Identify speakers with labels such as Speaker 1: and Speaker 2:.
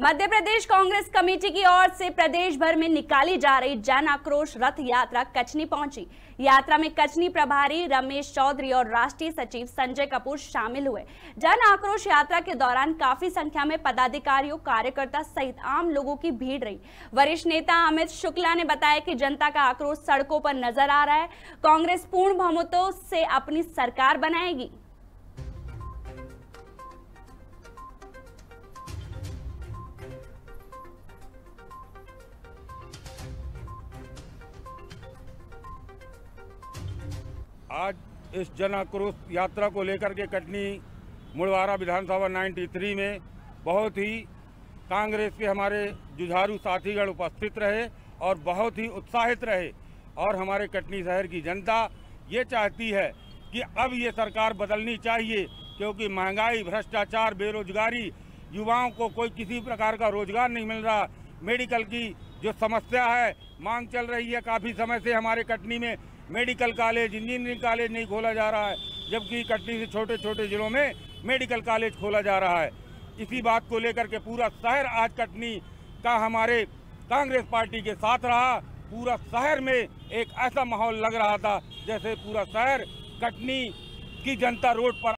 Speaker 1: मध्य प्रदेश Congress committee की ओर से प्रदेश भर में निकाली जा रही जन आक्रोश रथ यात्रा कचनी पहुंची यात्रा में कचनी प्रभारी रमेश चौधरी और राष्ट्रीय सचिव संजय कपूर शामिल हुए जन आक्रोश यात्रा के दौरान काफी संख्या में पदाधिकारियों कार्यकर्ता सहित आम लोगों की भीड़ रही वरिष्ठ नेता अमित शुक्ला ने बताया की जनता का आक्रोश सड़कों पर नजर आ रहा है कांग्रेस पूर्ण बहुमतों से अपनी सरकार बनाएगी
Speaker 2: आज इस जन आक्रोश यात्रा को लेकर के कटनी मुड़वारा विधानसभा 93 में बहुत ही कांग्रेस के हमारे जुझारू साथीगण उपस्थित रहे और बहुत ही उत्साहित रहे और हमारे कटनी शहर की जनता ये चाहती है कि अब ये सरकार बदलनी चाहिए क्योंकि महंगाई भ्रष्टाचार बेरोजगारी युवाओं को कोई किसी प्रकार का रोजगार नहीं मिल रहा मेडिकल की जो समस्या है मांग चल रही है काफ़ी समय से हमारे कटनी में मेडिकल कॉलेज इंजीनियरिंग कॉलेज नहीं खोला जा रहा है जबकि कटनी से छोटे छोटे ज़िलों में मेडिकल कॉलेज खोला जा रहा है इसी बात को लेकर के पूरा शहर आज कटनी का हमारे कांग्रेस पार्टी के साथ रहा पूरा शहर में एक ऐसा माहौल लग रहा था जैसे पूरा शहर कटनी की जनता रोड पर